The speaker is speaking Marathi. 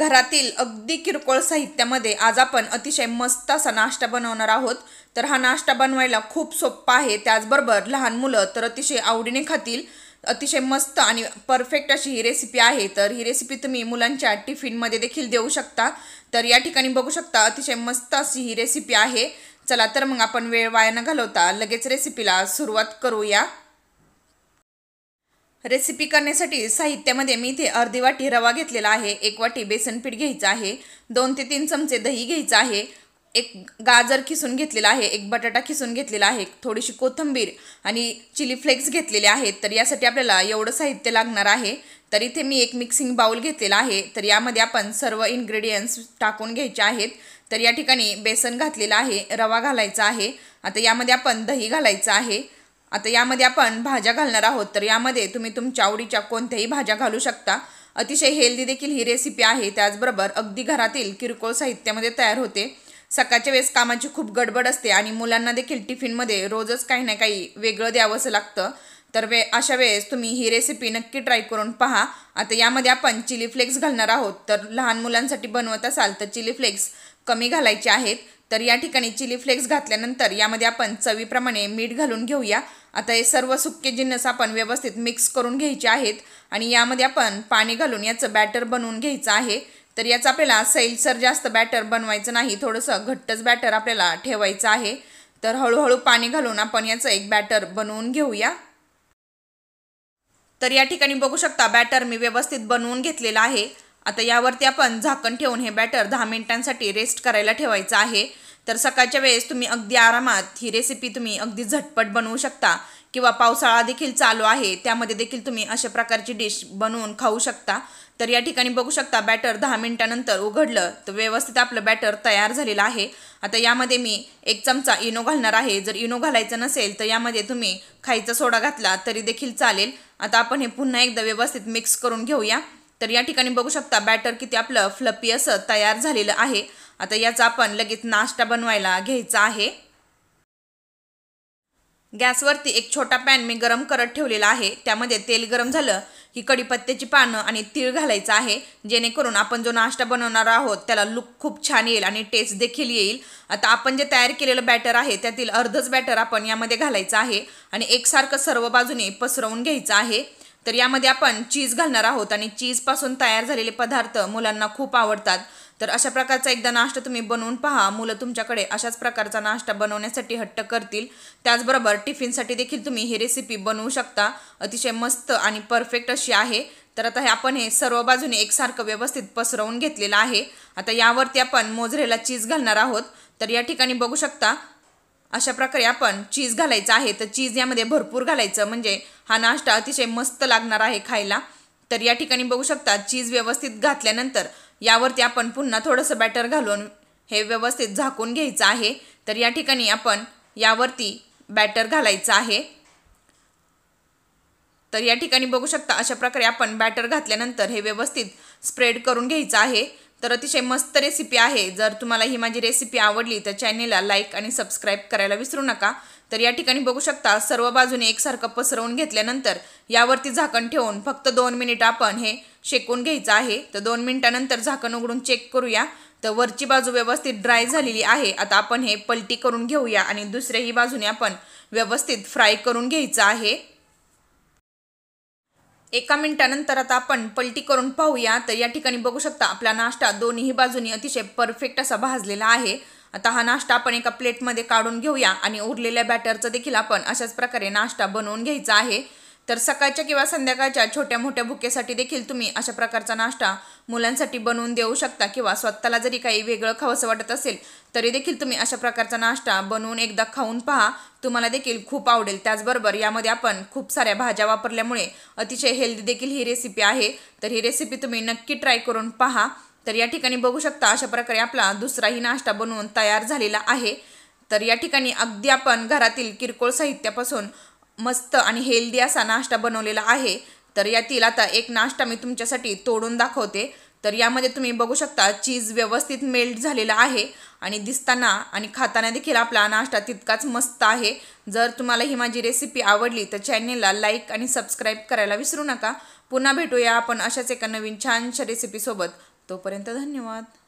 घरातील अगदी किरकोळ साहित्यामध्ये आज आपण अतिशय मस्त असा नाश्ता बनवणार आहोत तर हा नाश्ता बनवायला खूप सोप्पा आहे त्याचबरोबर लहान मुलं तर अतिशय आवडीने खातील अतिशय मस्त आणि परफेक्ट अशी ही रेसिपी आहे तर ही रेसिपी तुम्ही मुलांच्या टिफिनमध्ये देखील देऊ शकता तर या ठिकाणी बघू शकता अतिशय मस्त अशी ही रेसिपी आहे चला तर मग आपण वेळ वाया न घालवता लगेच रेसिपीला सुरुवात करूया रेसिपी करण्यासाठी साहित्यामध्ये मी इथे अर्धी वाटी रवा घेतलेला आहे एक वाटी बेसन पीठ घ्यायचं आहे दोन ते तीन चमचे दही घ्यायचं आहे एक गाजर खिसून घेतलेला आहे एक बटाटा खिसून घेतलेला आहे थोडीशी कोथंबीर आणि चिली फ्लेक्स घेतलेले आहेत तर यासाठी आपल्याला एवढं साहित्य लागणार आहे तर इथे मी एक मिक्सिंग बाउल घेतलेला आहे तर यामध्ये आपण सर्व इन्ग्रेडियंट्स टाकून घ्यायचे आहेत तर या ठिकाणी बेसन घातलेलं आहे रवा घालायचा आहे आता यामध्ये आपण दही घालायचं आहे आता यामध्ये आपण भाज्या घालणार आहोत तर यामध्ये तुम्ही तुमच्या आवडीच्या कोणत्याही भाज्या घालू शकता अतिशय हेल्दी देखील ही रेसिपी आहे त्याचबरोबर अगदी घरातील किरकोळ साहित्यामध्ये तयार होते सकाळच्या वेळेस कामाची खूप गडबड असते आणि मुलांना देखील टिफिनमध्ये रोजच काही ना काही वेगळं द्यावंसं लागतं तर वे अशा वेळेस तुम्ही ही रेसिपी नक्की ट्राय करून पहा आता यामध्ये आपण चिली फ्लेक्स घालणार आहोत तर लहान मुलांसाठी बनवत असाल तर चिली फ्लेक्स कमी घालायचे आहेत तर या ठिकाणी चिली फ्लेक्स घातल्यानंतर यामध्ये आपण चवीप्रमाणे मीठ घालून घेऊया आता हे सर्व सुक्के जिन्नस आपण व्यवस्थित मिक्स करून घ्यायचे आहेत आणि यामध्ये आपण पाणी घालून याचं बॅटर बनवून घ्यायचं आहे तर याचं आपल्याला सैलसर जास्त बॅटर बनवायचं नाही थोडंसं घट्टच बॅटर आपल्याला ठेवायचं आहे तर हळूहळू पाणी घालून आपण याचं एक बॅटर बनवून घेऊया तर या ठिकाणी बघू शकता बॅटर मी व्यवस्थित बनवून घेतलेलं आहे आता यावरती आपण झाकण ठेवून हे बॅटर दहा मिनिटांसाठी रेस्ट करायला ठेवायचं आहे तर सकाळच्या वेळेस तुम्ही अगदी आरामात ही रेसिपी तुम्ही अगदी झटपट बनवू शकता किंवा पावसाळा देखील चालू आहे त्यामध्ये देखील तुम्ही अशा प्रकारची डिश बनवून खाऊ शकता तर या ठिकाणी बघू शकता बॅटर दहा मिनिटानंतर उघडलं तर व्यवस्थित आपलं बॅटर तयार झालेलं आहे आता यामध्ये मी एक चमचा इनो घालणार आहे जर इनो घालायचं नसेल तर यामध्ये तुम्ही खायचा सोडा घातला तरी देखील चालेल आता आपण हे पुन्हा एकदा व्यवस्थित मिक्स करून घेऊया तर या ठिकाणी बघू शकता बॅटर किती आपलं फ्लपी असं तयार झालेलं आहे आता याचा आपण लगेच नाश्ता बनवायला घ्यायचा आहे गॅसवरती एक छोटा पॅन मी गरम करत ठेवलेला आहे त्यामध्ये तेल गरम झालं की कडीपत्त्याची पानं आणि तीळ घालायचं आहे जेणेकरून आपण जो नाश्ता बनवणार आहोत त्याला लुक खूप छान येईल आणि टेस्ट देखील येईल आता आपण जे तयार केलेलं बॅटर आहे त्यातील अर्धच बॅटर आपण यामध्ये घालायचं आहे आणि एकसारखं सर्व बाजूने पसरवून घ्यायचं आहे तर यामध्ये आपण चीज घालणार आहोत आणि चीजपासून तयार झालेले पदार्थ मुलांना खूप आवडतात तर अशा प्रकारचा एकदा नाश्ता तुम्ही बनवून पहा मुलं तुमच्याकडे अशाच प्रकारचा नाश्ता बनवण्यासाठी हट्ट करतील त्याचबरोबर टिफिनसाठी देखील तुम्ही ही रेसिपी बनवू शकता अतिशय मस्त आणि परफेक्ट अशी आहे तर आता हे आपण हे सर्व बाजूने एकसारखं व्यवस्थित पसरवून घेतलेलं आहे आता यावरती आपण मोजरेला चीज घालणार आहोत तर या ठिकाणी बघू शकता अशा प्रकारे आपण चीज घालायचं आहे तर चीज यामध्ये भरपूर घालायचं म्हणजे हा नाश्ता अतिशय मस्त लागणार आहे खायला तर या ठिकाणी बघू शकता चीज व्यवस्थित घातल्यानंतर यावरती आपण पुन्हा थोडंसं बॅटर घालून हे व्यवस्थित झाकून घ्यायचं आहे तर या ठिकाणी आपण यावरती बॅटर घालायचं आहे तर या ठिकाणी बघू शकता अशा प्रकारे आपण बॅटर घातल्यानंतर हे व्यवस्थित स्प्रेड करून घ्यायचं आहे तर अतिशय मस्त रेसिपी आहे जर तुम्हाला ही माझी रेसिपी आवडली तर चॅनेलला लाईक आणि सबस्क्राईब करायला विसरू नका तर या ठिकाणी बघू शकता सर्व बाजूने एकसारखं पसरवून घेतल्यानंतर यावरती झाकण ठेवून फक्त दोन मिनिट आपण हे शेकून घ्यायचं आहे तर दोन मिनटानंतर झाकण उघडून चेक करूया तर वरची बाजू व्यवस्थित ड्राय झालेली आहे आता आपण हे पलटी करून घेऊया आणि दुसऱ्याही बाजूने आपण व्यवस्थित फ्राय करून घ्यायचं आहे एका मिनिटानंतर आता आपण पलटी करून पाहूया तर या ठिकाणी बघू शकता आपला नाश्ता दोन्ही बाजूनी अतिशय परफेक्ट असा भाजलेला आहे आता हा नाश्ता आपण एका प्लेटमध्ये काढून घेऊया आणि उरलेल्या बॅटरचं देखील आपण अशाच प्रकारे नाश्ता बनवून घ्यायचा आहे तर सकाळच्या किंवा संध्याकाळच्या छोट्या मोठ्या भुकेसाठी देखील तुम्ही अशा प्रकारचा नाश्ता मुलांसाठी बनवून देऊ शकता किंवा स्वतःला जरी काही वेगळं खावंसं वाटत असेल तरी देखील तुम्ही अशा प्रकारचा नाश्ता बनवून एकदा खाऊन पहा तुम्हाला देखील खूप आवडेल त्याचबरोबर यामध्ये आपण खूप साऱ्या भाज्या वापरल्यामुळे अतिशय हेल्दी देखील ही रेसिपी आहे तर ही रेसिपी तुम्ही नक्की ट्राय करून पहा तर या ठिकाणी बघू शकता अशा प्रकारे आपला दुसराही नाश्ता बनवून तयार झालेला आहे तर या ठिकाणी अगदी आपण घरातील किरकोळ साहित्यापासून मस्त आणि हेल्दी असा नाश्ता बनवलेला आहे तर यातील आता एक नाश्ता मी तुमच्यासाठी तोडून दाखवते तर यामध्ये तुम्ही बघू शकता चीज व्यवस्थित मेल्ट झालेला आहे आणि दिसताना आणि खाताना देखील आपला नाश्ता तितकाच मस्त आहे जर तुम्हाला ही माझी रेसिपी आवडली तर चॅनेलला लाईक आणि सबस्क्राईब करायला विसरू नका पुन्हा भेटूया आपण अशाच एका नवीन छानशा रेसिपीसोबत तोपर्यंत धन्यवाद